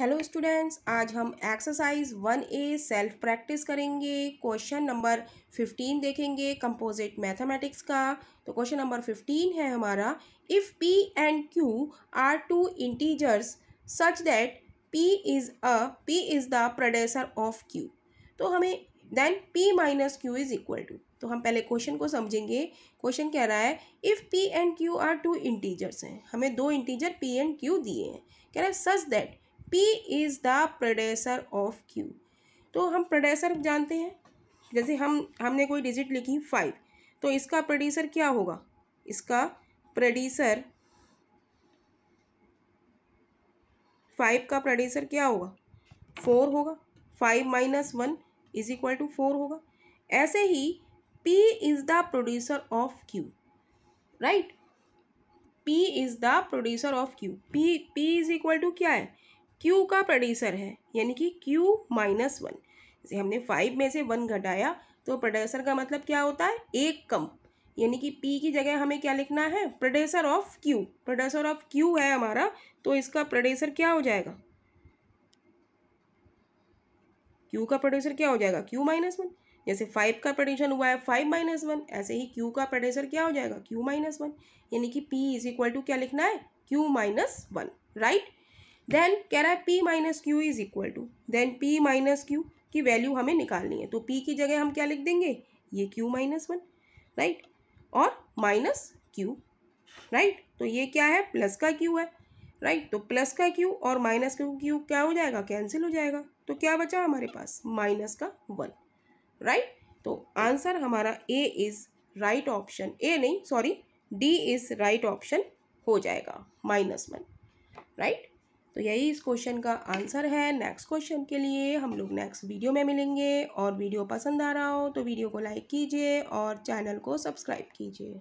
Hello students आज हम exercise one A self practice करेंगे क्वेश्चन नंबर फिफ्टीन देखेंगे कंपोजिट मैथमेटिक्स का तो क्वेश्चन नंबर फिफ्टीन है हमारा if P and Q are two integers such that P is a P is the producer of Q तो हमें then P minus Q is equal to तो हम पहले क्वेश्चन को समझेंगे क्वेश्चन कह रहा है if P and Q are two integers हैं हमें दो इंटीजर पी एंड क्यू दिए हैं कह रहा है such that P is the producer of Q तो हम प्रोड्यूसर जानते हैं जैसे हम हमने कोई डिजिट लिखी फाइव तो इसका प्रोड्यूसर क्या होगा इसका प्रोड्यूसर फाइव का प्रोड्यूसर क्या होगा फोर होगा five minus one is equal to four होगा ऐसे ही P is the producer of Q right P is the producer of Q P P is equal to क्या है Q का प्रोड्यूसर है यानी कि Q माइनस वन जैसे हमने फाइव में से वन घटाया तो प्रोड्यूसर का मतलब क्या होता है एक कम यानी कि P की जगह हमें क्या लिखना है producer of Q producer of Q है हमारा तो इसका प्रोड्यूसर क्या हो जाएगा Q का प्रोड्यूसर क्या हो जाएगा Q माइनस वन जैसे फाइव का प्रोड्यूशन हुआ है फाइव माइनस वन ऐसे ही क्यू का प्रोड्यूसर क्या हो जाएगा क्यू माइनस वन यानी कि पी इज इक्वल टू क्या लिखना है Q minus one right then कह रहा है P minus Q is equal to then P minus Q की वैल्यू हमें निकालनी है तो पी की जगह हम क्या लिख देंगे ये क्यू माइनस वन राइट और माइनस क्यू राइट तो ये क्या है प्लस का क्यू है राइट right? तो प्लस का क्यू और माइनस का क्यू क्या हो जाएगा कैंसिल हो जाएगा तो क्या बचा हमारे पास माइनस का वन राइट right? तो आंसर हमारा A is right option A नहीं sorry D is right option हो जाएगा माइनस वन राइट तो यही इस क्वेश्चन का आंसर है नेक्स्ट क्वेश्चन के लिए हम लोग नेक्स्ट वीडियो में मिलेंगे और वीडियो पसंद आ रहा हो तो वीडियो को लाइक कीजिए और चैनल को सब्सक्राइब कीजिए